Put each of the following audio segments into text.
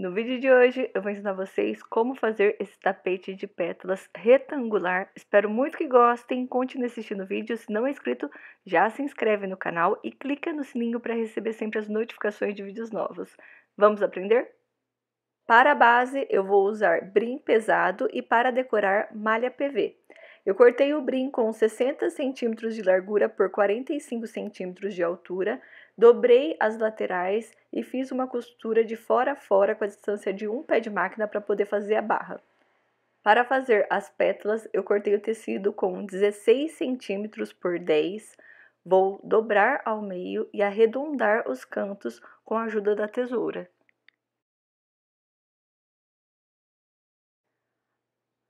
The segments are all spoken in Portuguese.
No vídeo de hoje eu vou ensinar vocês como fazer esse tapete de pétalas retangular. Espero muito que gostem, continue assistindo o vídeo, se não é inscrito já se inscreve no canal e clica no sininho para receber sempre as notificações de vídeos novos. Vamos aprender? Para a base eu vou usar brim pesado e para decorar malha PV. Eu cortei o brim com 60 cm de largura por 45 cm de altura, Dobrei as laterais e fiz uma costura de fora a fora com a distância de um pé de máquina para poder fazer a barra. Para fazer as pétalas, eu cortei o tecido com 16 centímetros por 10. Vou dobrar ao meio e arredondar os cantos com a ajuda da tesoura.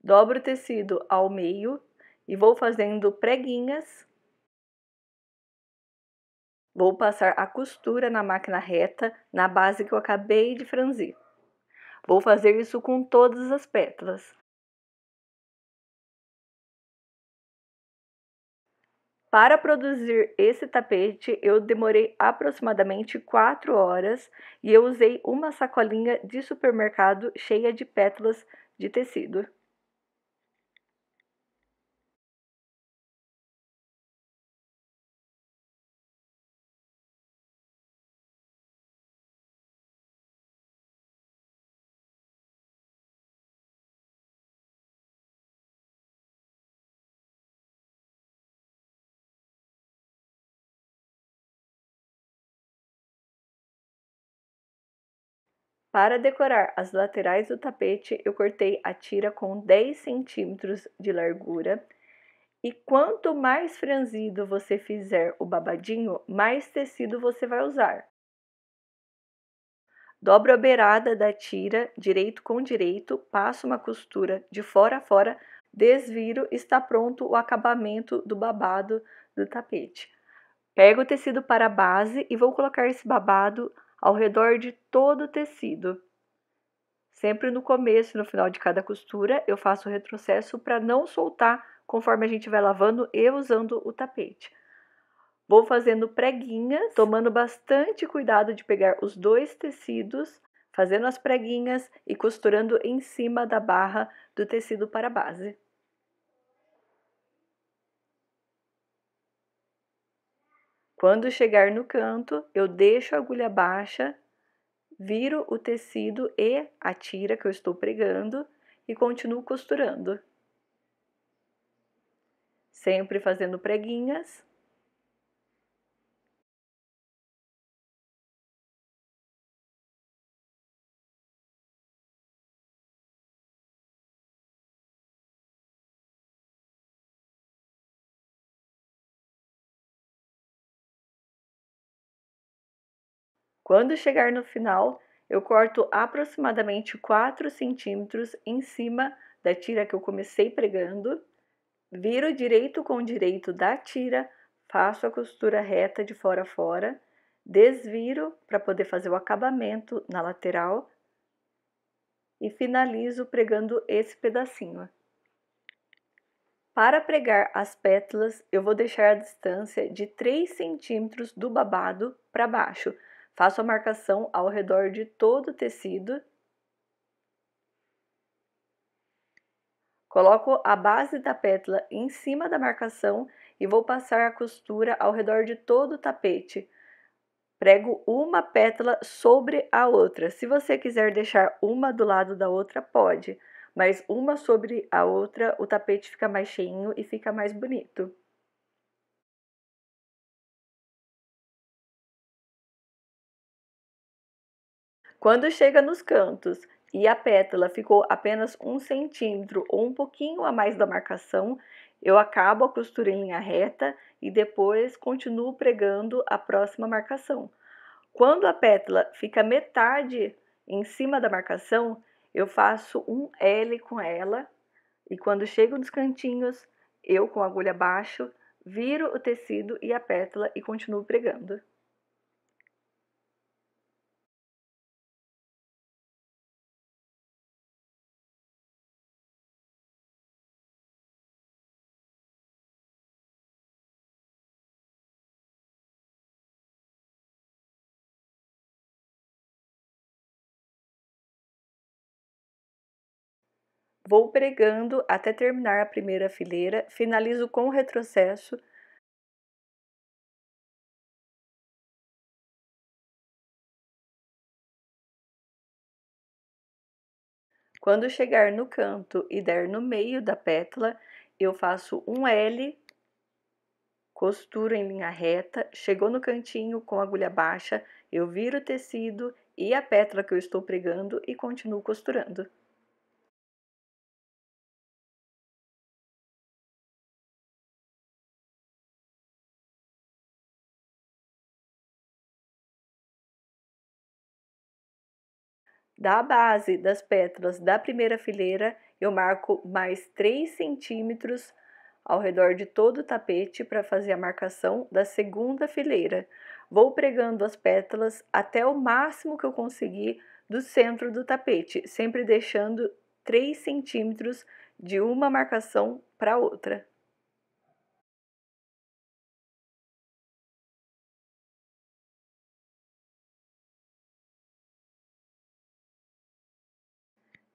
Dobro o tecido ao meio e vou fazendo preguinhas Vou passar a costura na máquina reta na base que eu acabei de franzir. Vou fazer isso com todas as pétalas. Para produzir esse tapete, eu demorei aproximadamente 4 horas e eu usei uma sacolinha de supermercado cheia de pétalas de tecido. Para decorar as laterais do tapete, eu cortei a tira com 10 centímetros de largura. E quanto mais franzido você fizer o babadinho, mais tecido você vai usar. Dobro a beirada da tira, direito com direito, passo uma costura de fora a fora, desviro, e está pronto o acabamento do babado do tapete. Pego o tecido para a base e vou colocar esse babado ao redor de todo o tecido. Sempre no começo e no final de cada costura, eu faço o retrocesso para não soltar conforme a gente vai lavando e usando o tapete. Vou fazendo preguinhas, tomando bastante cuidado de pegar os dois tecidos, fazendo as preguinhas e costurando em cima da barra do tecido para base. Quando chegar no canto, eu deixo a agulha baixa, viro o tecido e a tira que eu estou pregando e continuo costurando. Sempre fazendo preguinhas Quando chegar no final, eu corto aproximadamente 4 centímetros em cima da tira que eu comecei pregando, viro direito com direito da tira, faço a costura reta de fora a fora, desviro para poder fazer o acabamento na lateral e finalizo pregando esse pedacinho. Para pregar as pétalas, eu vou deixar a distância de 3 centímetros do babado para baixo, Faço a marcação ao redor de todo o tecido. Coloco a base da pétala em cima da marcação e vou passar a costura ao redor de todo o tapete. Prego uma pétala sobre a outra. Se você quiser deixar uma do lado da outra, pode, mas uma sobre a outra, o tapete fica mais cheinho e fica mais bonito. Quando chega nos cantos e a pétala ficou apenas um centímetro ou um pouquinho a mais da marcação, eu acabo a costura em linha reta e depois continuo pregando a próxima marcação. Quando a pétala fica metade em cima da marcação, eu faço um L com ela e quando chego nos cantinhos, eu com a agulha abaixo, viro o tecido e a pétala e continuo pregando. Vou pregando até terminar a primeira fileira, finalizo com o retrocesso. Quando chegar no canto e der no meio da pétala, eu faço um L, costuro em linha reta, chegou no cantinho com agulha baixa, eu viro o tecido e a pétala que eu estou pregando e continuo costurando. Da base das pétalas da primeira fileira, eu marco mais 3 centímetros ao redor de todo o tapete para fazer a marcação da segunda fileira. Vou pregando as pétalas até o máximo que eu conseguir do centro do tapete, sempre deixando 3 centímetros de uma marcação para outra.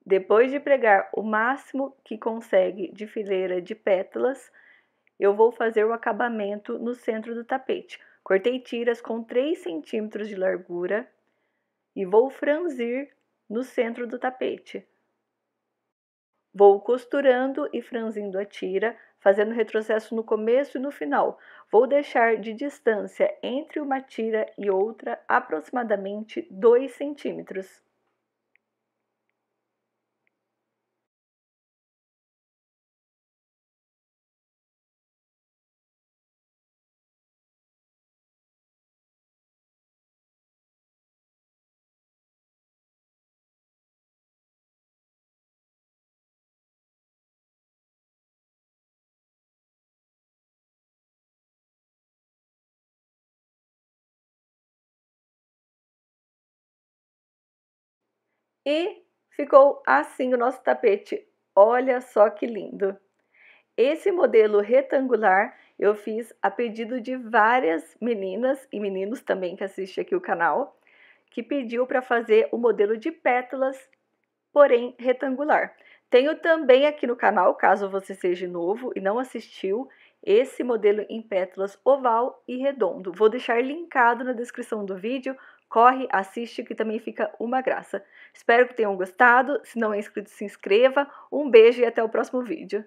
Depois de pregar o máximo que consegue de fileira de pétalas, eu vou fazer o acabamento no centro do tapete. Cortei tiras com 3 centímetros de largura e vou franzir no centro do tapete. Vou costurando e franzindo a tira, fazendo retrocesso no começo e no final. Vou deixar de distância entre uma tira e outra aproximadamente 2 centímetros. E ficou assim o nosso tapete. Olha só que lindo! Esse modelo retangular eu fiz a pedido de várias meninas e meninos também que assistem aqui o canal, que pediu para fazer o modelo de pétalas, porém retangular. Tenho também aqui no canal, caso você seja novo e não assistiu, esse modelo em pétalas oval e redondo. Vou deixar linkado na descrição do vídeo Corre, assiste, que também fica uma graça. Espero que tenham gostado. Se não é inscrito, se inscreva. Um beijo e até o próximo vídeo.